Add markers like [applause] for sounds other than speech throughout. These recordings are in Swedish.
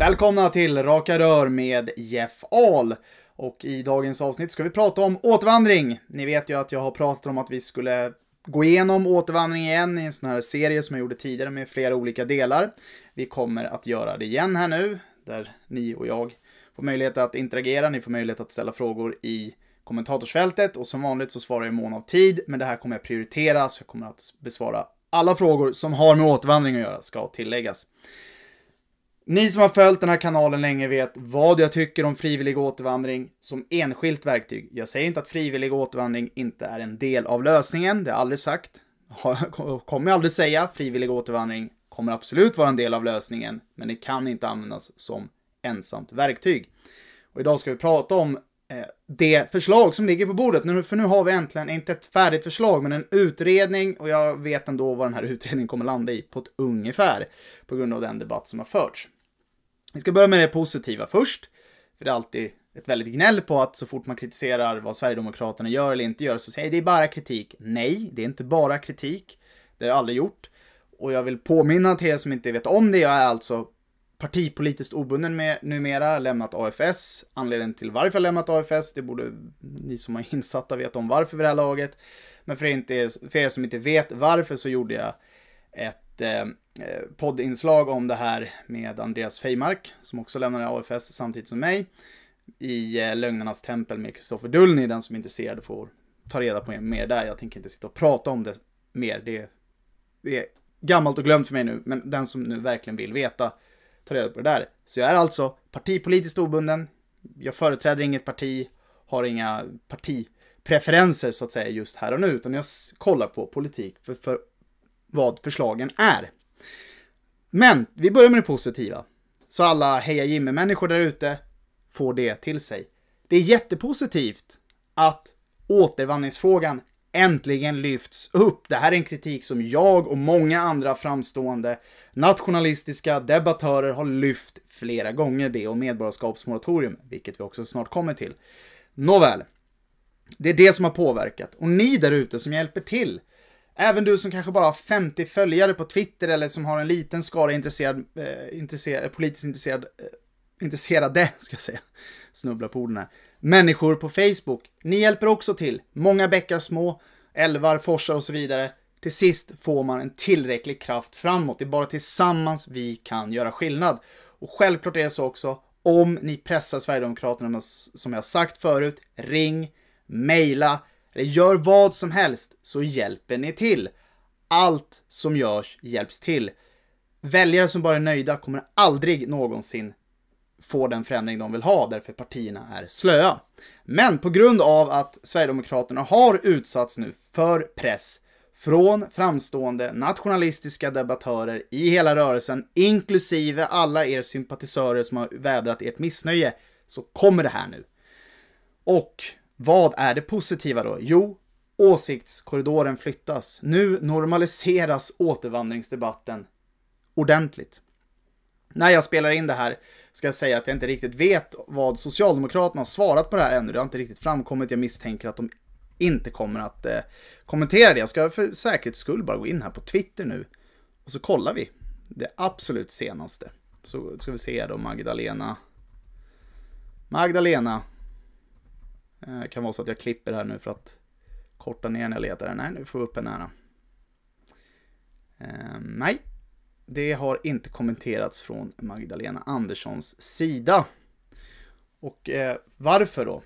Välkomna till Raka Rör med Jeff Ahl. Och i dagens avsnitt ska vi prata om återvandring. Ni vet ju att jag har pratat om att vi skulle gå igenom återvandring igen i en sån här serie som jag gjorde tidigare med flera olika delar. Vi kommer att göra det igen här nu, där ni och jag får möjlighet att interagera, ni får möjlighet att ställa frågor i kommentatorsfältet och som vanligt så svarar jag i mån av tid, men det här kommer jag prioritera så jag kommer att besvara alla frågor som har med återvandring att göra, ska tilläggas. Ni som har följt den här kanalen länge vet vad jag tycker om frivillig återvandring som enskilt verktyg. Jag säger inte att frivillig återvandring inte är en del av lösningen, det har jag aldrig sagt. Kommer jag aldrig säga. Frivillig återvandring kommer absolut vara en del av lösningen, men det kan inte användas som ensamt verktyg. Och idag ska vi prata om eh, det förslag som ligger på bordet. för nu har vi äntligen, inte ett färdigt förslag, men en utredning och jag vet ändå vad den här [laughs] utredningen kommer landa i på ett ungefär på grund av den debatt som har förts. Vi ska börja med det positiva först. För det är alltid ett väldigt gnäll på att så fort man kritiserar vad Sverigedemokraterna gör eller inte gör så säger det är bara kritik. Nej, det är inte bara kritik. Det har jag aldrig gjort. Och jag vill påminna till er som inte vet om det, jag är alltså partipolitiskt obunden med, numera, lämnat AFS. Anledningen till varför jag lämnat AFS, det borde ni som är insatta veta om varför vid det här laget. Men för er, inte, för er som inte vet varför så gjorde jag ett eh, Eh, poddinslag om det här med Andreas Feimark, som också lämnade AFS samtidigt som mig, i eh, lögnarnas tempel med Kristoffer Dullny. Den som är intresserad får ta reda på mer där. Jag tänker inte sitta och prata om det mer. Det är, det är gammalt och glömt för mig nu, men den som nu verkligen vill veta, ta reda på det där. Så jag är alltså partipolitiskt obunden. Jag företräder inget parti, har inga partipreferenser så att säga just här och nu, utan jag kollar på politik för, för vad förslagen är. Men vi börjar med det positiva. Så alla Heja Jimmy-människor där ute får det till sig. Det är jättepositivt att återvandringsfrågan äntligen lyfts upp. Det här är en kritik som jag och många andra framstående nationalistiska debattörer har lyft flera gånger, det och medborgarskapsmoratorium, vilket vi också snart kommer till. Nåväl, det är det som har påverkat. Och ni där ute som hjälper till Även du som kanske bara har 50 följare på Twitter eller som har en liten skara intresserad, eh, intresserad politiskt intresserad, eh, intresserade, [laughs] ska jag säga, snubbla på orden här, människor på Facebook. Ni hjälper också till. Många bäckar små, älvar, forsar och så vidare. Till sist får man en tillräcklig kraft framåt. Det är bara tillsammans vi kan göra skillnad. Och självklart är det så också, om ni pressar Sverigedemokraterna som jag sagt förut, ring, mejla, eller gör vad som helst så hjälper ni till. Allt som görs hjälps till. Väljare som bara är nöjda kommer aldrig någonsin få den förändring de vill ha därför partierna är slöa. Men på grund av att Sverigedemokraterna har utsatts nu för press från framstående nationalistiska debattörer i hela rörelsen, inklusive alla er sympatisörer som har vädrat ert missnöje, så kommer det här nu. Och vad är det positiva då? Jo, åsiktskorridoren flyttas. Nu normaliseras återvandringsdebatten ordentligt. När jag spelar in det här ska jag säga att jag inte riktigt vet vad Socialdemokraterna har svarat på det här ännu. Det har inte riktigt framkommit. Jag misstänker att de inte kommer att eh, kommentera det. Jag ska för säkerhets skull bara gå in här på Twitter nu och så kollar vi det absolut senaste. Så ska vi se då Magdalena. Magdalena Eh, kan vara så att jag klipper här nu för att korta ner när jag letar. Nej, nu får vi upp en nära. Eh, nej, det har inte kommenterats från Magdalena Anderssons sida. Och eh, varför då?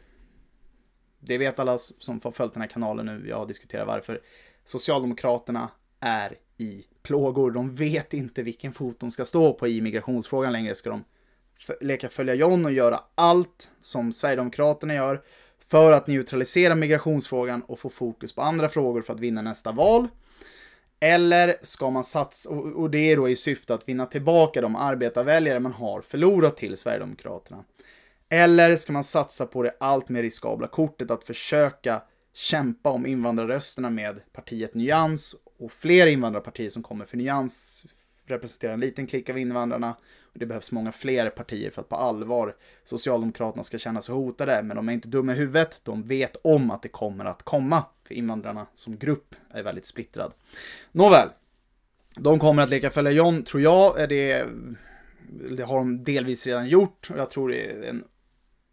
Det vet alla som har följt den här kanalen nu, jag diskuterar varför. Socialdemokraterna är i plågor. De vet inte vilken fot de ska stå på i migrationsfrågan längre. Ska de leka följa John och göra allt som Sverigedemokraterna gör? för att neutralisera migrationsfrågan och få fokus på andra frågor för att vinna nästa val. Eller ska man satsa, och det är då i syfte att vinna tillbaka de arbetarväljare man har förlorat till Sverigedemokraterna. Eller ska man satsa på det allt mer riskabla kortet att försöka kämpa om invandrarrösterna med partiet Nyans och fler invandrarpartier som kommer för Nyans representerar en liten klick av invandrarna och det behövs många fler partier för att på allvar Socialdemokraterna ska känna sig hotade, men de är inte dumma i huvudet, de vet om att det kommer att komma, för invandrarna som grupp är väldigt splittrad. Nåväl, de kommer att leka följa John, tror jag, det, det har de delvis redan gjort och jag tror det är en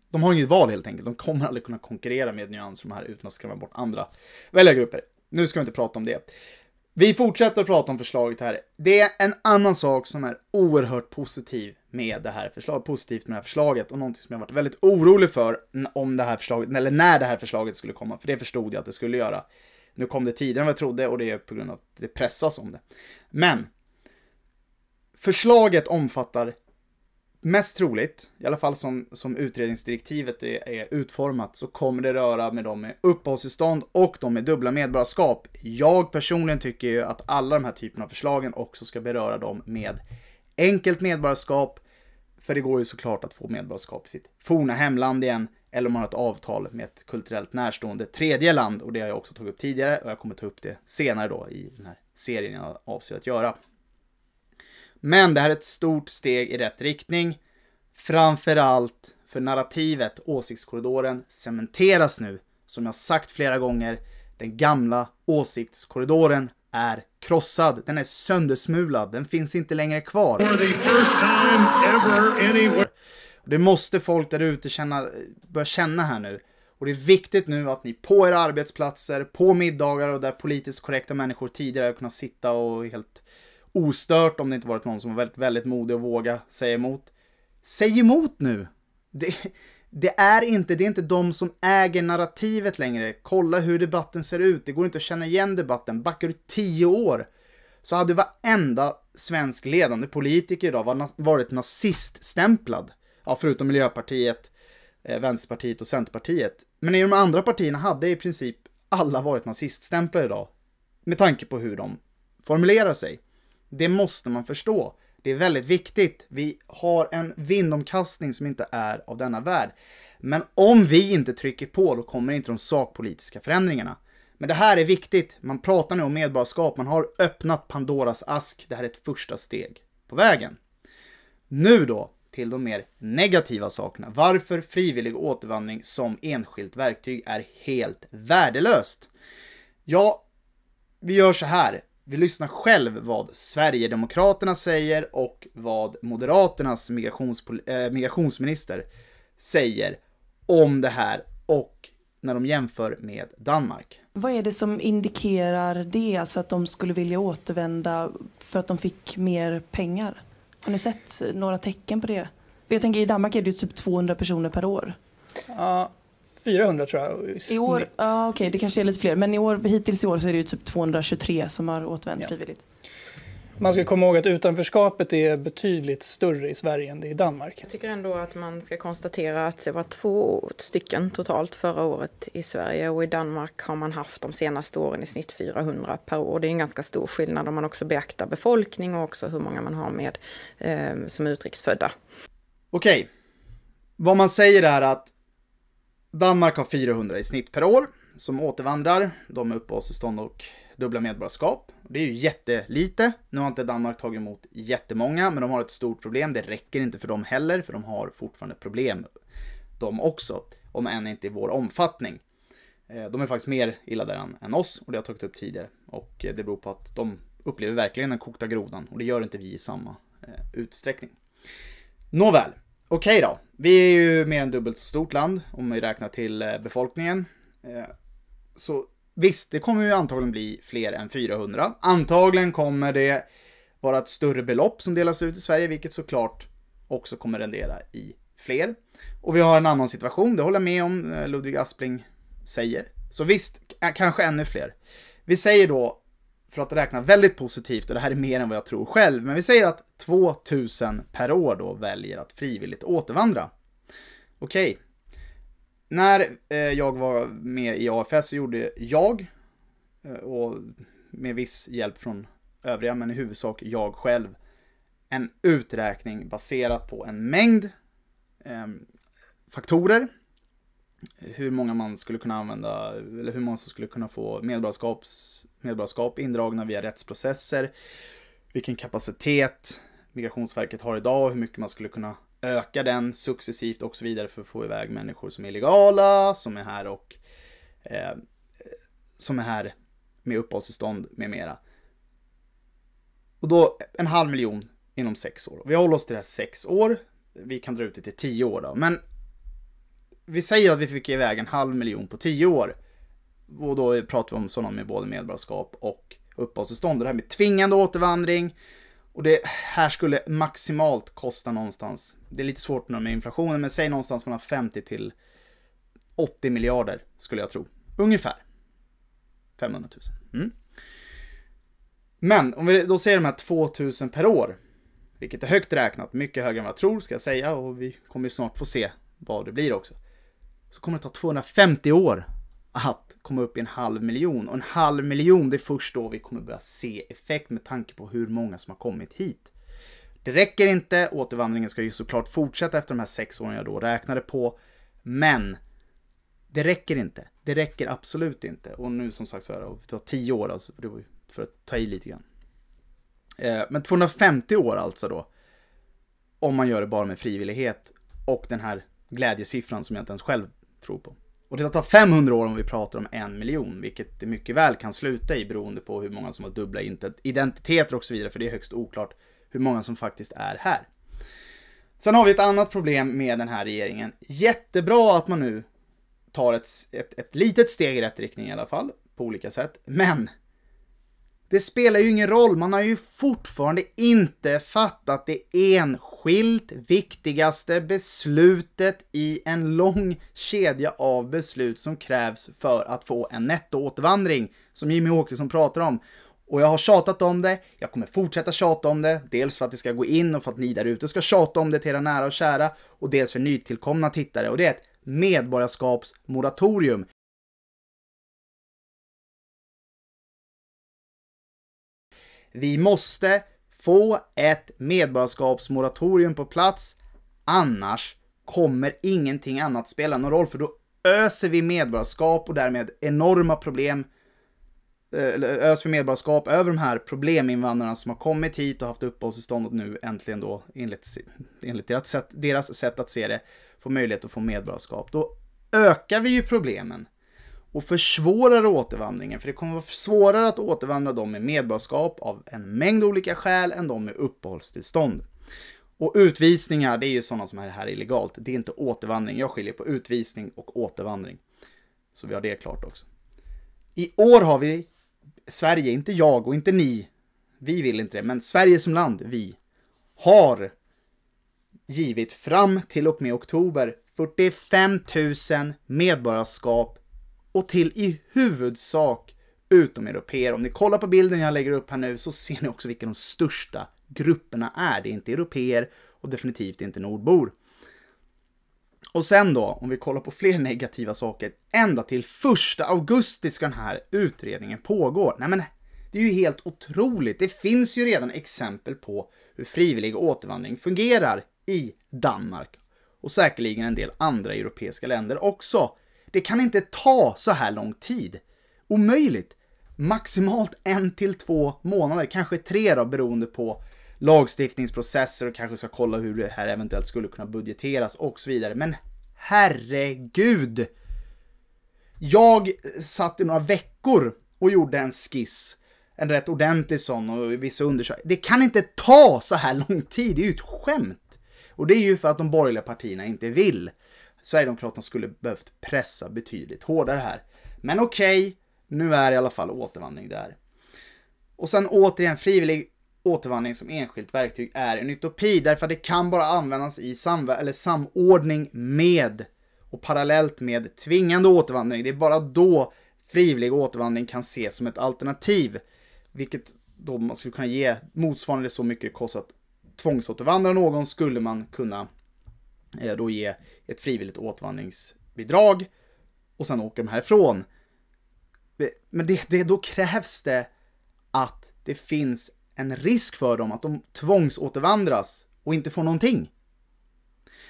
de har inget val helt enkelt. De kommer aldrig kunna konkurrera med Nyans de här utan att skrämma bort andra väljargrupper. Nu ska vi inte prata om det. Vi fortsätter prata om förslaget här. Det är en annan sak som är oerhört positiv med det här förslaget, positivt med det här förslaget och någonting som jag varit väldigt orolig för om det här förslaget, eller när det här förslaget skulle komma, för det förstod jag att det skulle göra. Nu kom det tidigare än vad jag trodde och det är på grund av att det pressas om det. Men förslaget omfattar mest troligt, i alla fall som, som utredningsdirektivet är, är, utformat, så kommer det röra med de med uppehållstillstånd och de med dubbla medborgarskap. Jag personligen tycker ju att alla de här typerna av förslagen också ska beröra dem med enkelt medborgarskap, för det går ju såklart att få medborgarskap i sitt forna hemland igen, eller om man har ett avtal med ett kulturellt närstående tredje land, och det har jag också tagit upp tidigare, och jag kommer ta upp det senare då i den här serien jag avser att göra. Men det här är ett stort steg i rätt riktning. Framförallt för narrativet, åsiktskorridoren, cementeras nu. Som jag sagt flera gånger, den gamla åsiktskorridoren är krossad, den är söndersmulad, den finns inte längre kvar. Det måste folk där ute känna, börja känna här nu. Och det är viktigt nu att ni på era arbetsplatser, på middagar och där politiskt korrekta människor tidigare har kunnat sitta och helt ostört om det inte varit någon som var väldigt, väldigt modig och våga säga emot. Säg emot nu! Det, det, är inte, det är inte de som äger narrativet längre. Kolla hur debatten ser ut, det går inte att känna igen debatten. Backar du tio år så hade varenda svensk ledande politiker idag varit naziststämplad. Ja, förutom Miljöpartiet, eh, Vänsterpartiet och Centerpartiet. Men i de andra partierna hade i princip alla varit naziststämplade idag. Med tanke på hur de formulerar sig. Det måste man förstå. Det är väldigt viktigt. Vi har en vindomkastning som inte är av denna värld. Men om vi inte trycker på, då kommer inte de sakpolitiska förändringarna. Men det här är viktigt. Man pratar nu om medborgarskap. Man har öppnat Pandoras ask. Det här är ett första steg på vägen. Nu då till de mer negativa sakerna. Varför frivillig återvandring som enskilt verktyg är helt värdelöst. Ja, vi gör så här. Vi lyssnar själv vad Sverigedemokraterna säger och vad Moderaternas migrationspol- äh, eh, migrationsminister säger om det här och när de jämför med Danmark. Vad är det som indikerar det, alltså att de skulle vilja återvända för att de fick mer pengar? Har ni sett några tecken på det? För jag tänker i Danmark är det ju typ 200 personer per år. Ja, 400 tror jag i, snitt. I år, ah, okej okay, det kanske är lite fler, men i år, hittills i år så är det ju typ 223 som har återvänt ja. frivilligt. Man ska komma ihåg att utanförskapet är betydligt större i Sverige än det är i Danmark. Jag tycker ändå att man ska konstatera att det var två stycken totalt förra året i Sverige och i Danmark har man haft de senaste åren i snitt 400 per år. Det är en ganska stor skillnad om man också beaktar befolkning och också hur många man har med eh, som utrikesfödda. Okej, vad man säger är att Danmark har 400 i snitt per år som återvandrar. De är uppehållstillstånd och dubbla medborgarskap. Det är ju jättelite. Nu har inte Danmark tagit emot jättemånga, men de har ett stort problem. Det räcker inte för dem heller, för de har fortfarande problem de också, om än inte i vår omfattning. Eh, de är faktiskt mer illa däran än oss och det har jag tagit upp tidigare. Och eh, det beror på att de upplever verkligen den kokta grodan och det gör inte vi i samma eh, utsträckning. Nåväl, Okej okay då, vi är ju mer än dubbelt så stort land om vi räknar till eh, befolkningen. Eh, så visst, det kommer ju antagligen bli fler än 400. Antagligen kommer det vara ett större belopp som delas ut i Sverige, vilket såklart också kommer rendera i fler. Och vi har en annan situation, det håller jag med om eh, Ludvig Aspling säger. Så visst, kanske ännu fler. Vi säger då för att räkna väldigt positivt, och det här är mer än vad jag tror själv, men vi säger att 2000 per år då väljer att frivilligt återvandra. Okej. Okay. När eh, jag var med i AFS så gjorde jag, eh, och med viss hjälp från övriga, men i huvudsak jag själv, en uträkning baserat på en mängd eh, faktorer hur många man skulle kunna använda, eller hur många som skulle kunna få medborgarskap indragna via rättsprocesser, vilken kapacitet Migrationsverket har idag, och hur mycket man skulle kunna öka den successivt och så vidare för att få iväg människor som är illegala, som är här och eh, som är här med uppehållstillstånd med mera. Och då en halv miljon inom sex år. Vi håller oss till det här sex år. Vi kan dra ut det till tio år då, men vi säger att vi fick iväg en halv miljon på tio år. Och då pratar vi om sådana med både medborgarskap och uppehållstillstånd. Det här med tvingande återvandring. Och det här skulle maximalt kosta någonstans, det är lite svårt nu med inflationen, men säg någonstans mellan 50 till 80 miljarder skulle jag tro. Ungefär. 500 000. Mm. Men om vi då ser de här 2000 per år, vilket är högt räknat, mycket högre än vad jag tror ska jag säga och vi kommer ju snart få se vad det blir också så kommer det ta 250 år att komma upp i en halv miljon. Och en halv miljon, det är först då vi kommer börja se effekt med tanke på hur många som har kommit hit. Det räcker inte, återvandringen ska ju såklart fortsätta efter de här sex åren jag då räknade på. Men det räcker inte. Det räcker absolut inte. Och nu som sagt så är det, det var tio år alltså, det var ju för att ta i lite grann. Eh, men 250 år alltså då. Om man gör det bara med frivillighet och den här glädjesiffran som jag inte ens själv tror på. Och det tar 500 år om vi pratar om en miljon, vilket det mycket väl kan sluta i beroende på hur många som har dubbla identiteter och så vidare, för det är högst oklart hur många som faktiskt är här. Sen har vi ett annat problem med den här regeringen. Jättebra att man nu tar ett, ett, ett litet steg i rätt riktning i alla fall, på olika sätt, men det spelar ju ingen roll, man har ju fortfarande inte fattat det enskilt viktigaste beslutet i en lång kedja av beslut som krävs för att få en nettoåtervandring, som Jimmy Åkesson pratar om. Och jag har tjatat om det, jag kommer fortsätta tjata om det, dels för att det ska gå in och för att ni där ute ska tjata om det till era nära och kära, och dels för nytillkomna tittare. Och det är ett medborgarskapsmoratorium. Vi måste få ett medborgarskapsmoratorium på plats, annars kommer ingenting annat spela någon roll, för då öser vi medborgarskap och därmed enorma problem eh, öser vi medborgarskap över de här probleminvandrarna som har kommit hit och haft uppehållstillstånd och nu äntligen då, enligt, enligt deras, sätt, deras sätt att se det, får möjlighet att få medborgarskap. Då ökar vi ju problemen och försvårar återvandringen, för det kommer vara svårare att återvandra de med medborgarskap av en mängd olika skäl än de med uppehållstillstånd. Och utvisningar, det är ju sådana som är här illegalt. Det är inte återvandring. Jag skiljer på utvisning och återvandring. Så vi har det klart också. I år har vi Sverige, inte jag och inte ni. Vi vill inte det, men Sverige som land, vi, har givit fram till och med oktober 45 000 medborgarskap och till i huvudsak utomeuropéer. Om ni kollar på bilden jag lägger upp här nu så ser ni också vilka de största grupperna är. Det är inte europeer och definitivt inte nordbor. Och sen då, om vi kollar på fler negativa saker, ända till 1 augusti ska den här utredningen pågå. Nej men, det är ju helt otroligt. Det finns ju redan exempel på hur frivillig återvandring fungerar i Danmark och säkerligen en del andra europeiska länder också. Det kan inte ta så här lång tid. Omöjligt! Maximalt en till två månader, kanske tre då beroende på lagstiftningsprocesser och kanske ska kolla hur det här eventuellt skulle kunna budgeteras och så vidare. Men herregud! Jag satt i några veckor och gjorde en skiss. En rätt ordentlig sån och vissa undersökningar. Det kan inte ta så här lång tid, det är ju ett skämt! Och det är ju för att de borgerliga partierna inte vill. Sverigedemokraterna skulle behövt pressa betydligt hårdare här. Men okej, okay, nu är i alla fall återvandring där. Och sen återigen, frivillig återvandring som enskilt verktyg är en utopi därför att det kan bara användas i samver- eller samordning med och parallellt med tvingande återvandring. Det är bara då frivillig återvandring kan ses som ett alternativ, vilket då man skulle kunna ge motsvarande så mycket det kostar att tvångsåtervandra någon skulle man kunna Eh, då ge ett frivilligt återvandringsbidrag och sen åker de härifrån. Eh, men det, det, då krävs det att det finns en risk för dem att de tvångsåtervandras och inte får någonting.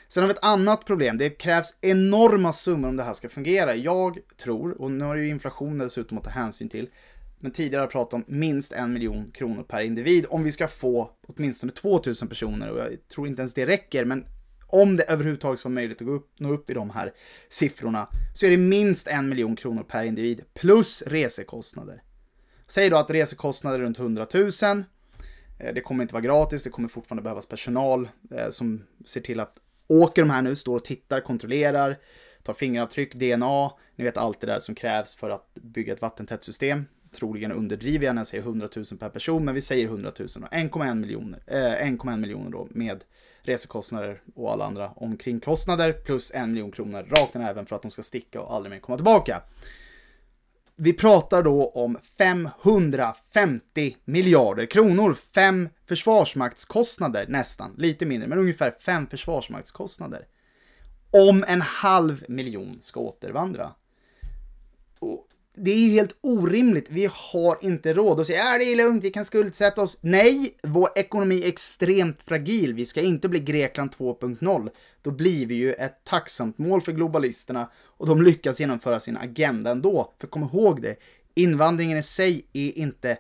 Sen har vi ett annat problem. Det krävs enorma summor om det här ska fungera. Jag tror, och nu har ju inflationen dessutom att ta hänsyn till, men tidigare har jag pratat om minst en miljon kronor per individ om vi ska få åtminstone 2000 personer och jag tror inte ens det räcker, men om det överhuvudtaget var möjligt att gå upp, nå upp i de här siffrorna, så är det minst en miljon kronor per individ plus resekostnader. Säg då att resekostnader är runt 100 000. Eh, det kommer inte vara gratis, det kommer fortfarande behövas personal eh, som ser till att åker de här nu, står och tittar, kontrollerar, tar fingeravtryck, DNA, ni vet allt det där som krävs för att bygga ett vattentätt system troligen underdriver jag när jag säger 100 000 per person, men vi säger 100 000. 1,1 miljoner, eh, miljoner då med resekostnader och alla andra omkringkostnader plus 1 miljon kronor rakt i även för att de ska sticka och aldrig mer komma tillbaka. Vi pratar då om 550 miljarder kronor. Fem försvarsmaktskostnader nästan, lite mindre, men ungefär fem försvarsmaktskostnader. Om en halv miljon ska återvandra. Och det är ju helt orimligt. Vi har inte råd att säga att äh, det är lugnt, vi kan skuldsätta oss. Nej, vår ekonomi är extremt fragil. Vi ska inte bli Grekland 2.0. Då blir vi ju ett tacksamt mål för globalisterna och de lyckas genomföra sin agenda ändå. För kom ihåg det, invandringen i sig är inte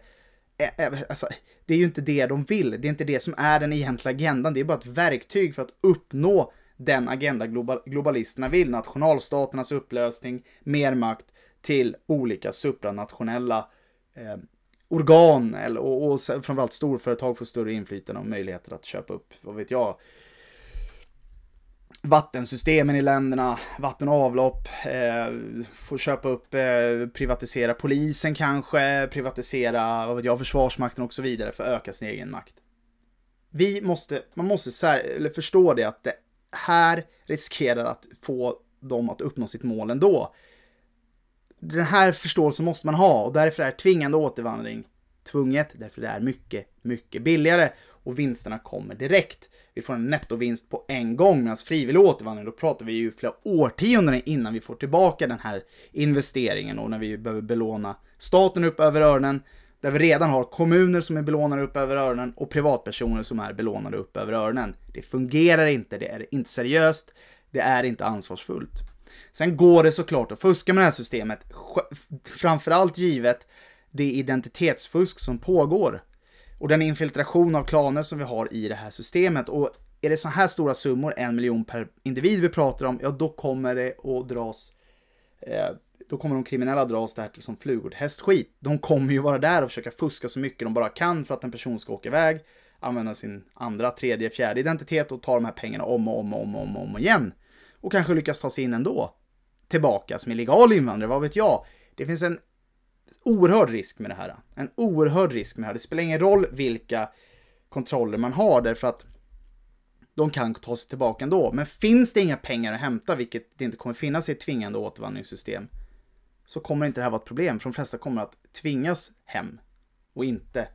eh, eh, Alltså, det är ju inte det de vill. Det är inte det som är den egentliga agendan. Det är bara ett verktyg för att uppnå den agenda globalisterna vill. Nationalstaternas upplösning, mer makt, till olika supranationella eh, organ eller, och, och framförallt storföretag får större inflytande och möjligheter att köpa upp, vad vet jag, vattensystemen i länderna, vatten och avlopp, eh, får köpa upp, eh, privatisera polisen kanske, privatisera vad vet jag, försvarsmakten och så vidare för att öka sin egen makt. Vi måste, man måste sär, förstå det att det här riskerar att få dem att uppnå sitt mål ändå den här förståelsen måste man ha och därför är tvingande återvandring tvunget, därför det är mycket, mycket billigare och vinsterna kommer direkt. Vi får en nettovinst på en gång, medan frivillig återvandring, då pratar vi ju flera årtionden innan vi får tillbaka den här investeringen och när vi behöver belåna staten upp över öronen, där vi redan har kommuner som är belånade upp över öronen och privatpersoner som är belånade upp över öronen. Det fungerar inte, det är inte seriöst, det är inte ansvarsfullt. Sen går det såklart att fuska med det här systemet, framförallt givet det identitetsfusk som pågår och den infiltration av klaner som vi har i det här systemet. Och är det så här stora summor, en miljon per individ vi pratar om, ja då kommer det att dras eh, då kommer de kriminella dras där som flugor hästskit. De kommer ju vara där och försöka fuska så mycket de bara kan för att en person ska åka iväg, använda sin andra, tredje, fjärde identitet och ta de här pengarna om och om och om och om, och om igen och kanske lyckas ta sig in ändå. Tillbaka som illegal invandrare, vad vet jag? Det finns en oerhörd risk med det här. En oerhörd risk med det här. Det spelar ingen roll vilka kontroller man har därför att de kan ta sig tillbaka ändå. Men finns det inga pengar att hämta, vilket det inte kommer finnas i ett tvingande återvandringssystem, så kommer inte det här vara ett problem, för de flesta kommer att tvingas hem och inte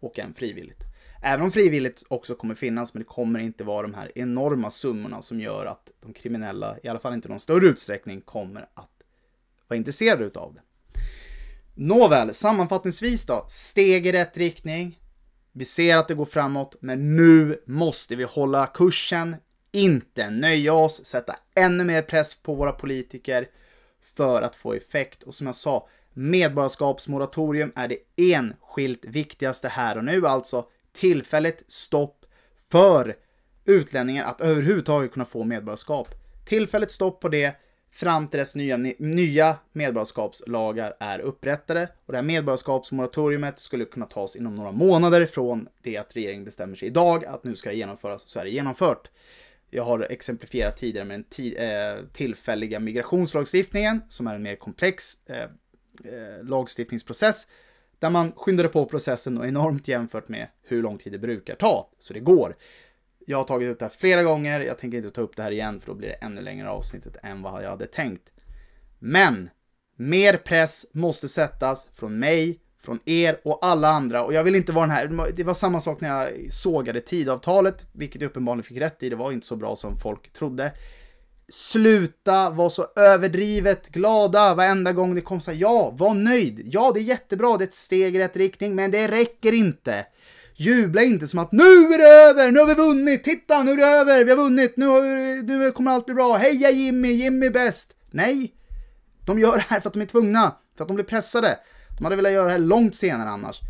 åka hem frivilligt. Även om frivilligt också kommer finnas, men det kommer inte vara de här enorma summorna som gör att de kriminella, i alla fall inte i någon större utsträckning, kommer att vara intresserade utav det. Nåväl, sammanfattningsvis då. Steg i rätt riktning. Vi ser att det går framåt, men nu måste vi hålla kursen, inte nöja oss, sätta ännu mer press på våra politiker för att få effekt. Och som jag sa, medborgarskapsmoratorium är det enskilt viktigaste här och nu, alltså tillfälligt stopp för utlänningar att överhuvudtaget kunna få medborgarskap. Tillfälligt stopp på det fram till dess nya, nya medborgarskapslagar är upprättade. Och det här medborgarskapsmoratoriet skulle kunna tas inom några månader från det att regeringen bestämmer sig idag att nu ska det genomföras, så är det genomfört. Jag har exemplifierat tidigare med den ti eh, tillfälliga migrationslagstiftningen som är en mer komplex eh, eh, lagstiftningsprocess där man skyndade på processen och enormt jämfört med hur lång tid det brukar ta. Så det går. Jag har tagit upp det här flera gånger. Jag tänker inte ta upp det här igen för då blir det ännu längre avsnittet än vad jag hade tänkt. Men! Mer press måste sättas från mig, från er och alla andra. Och jag vill inte vara den här, det var samma sak när jag sågade tidavtalet, vilket jag uppenbarligen fick rätt i, det var inte så bra som folk trodde. Sluta vara så överdrivet glada varenda gång det kom så här, ja, var nöjd, ja det är jättebra, det är ett steg i rätt riktning, men det räcker inte. Jubla inte som att nu är det över, nu har vi vunnit, titta nu är det över, vi har vunnit, nu, har vi, nu kommer allt bli bra, heja Jimmy, Jimmy är bäst. Nej, de gör det här för att de är tvungna, för att de blir pressade. De hade velat göra det här långt senare annars.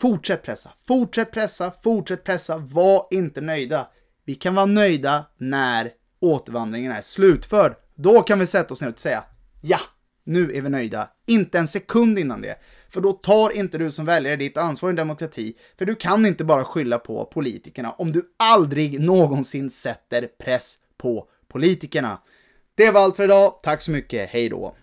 Fortsätt pressa, fortsätt pressa, fortsätt pressa, var inte nöjda. Vi kan vara nöjda när återvandringen är slutförd. Då kan vi sätta oss ner och säga ja, nu är vi nöjda. Inte en sekund innan det. För då tar inte du som väljare ditt ansvar i en demokrati, för du kan inte bara skylla på politikerna om du aldrig någonsin sätter press på politikerna. Det var allt för idag. Tack så mycket. Hej då!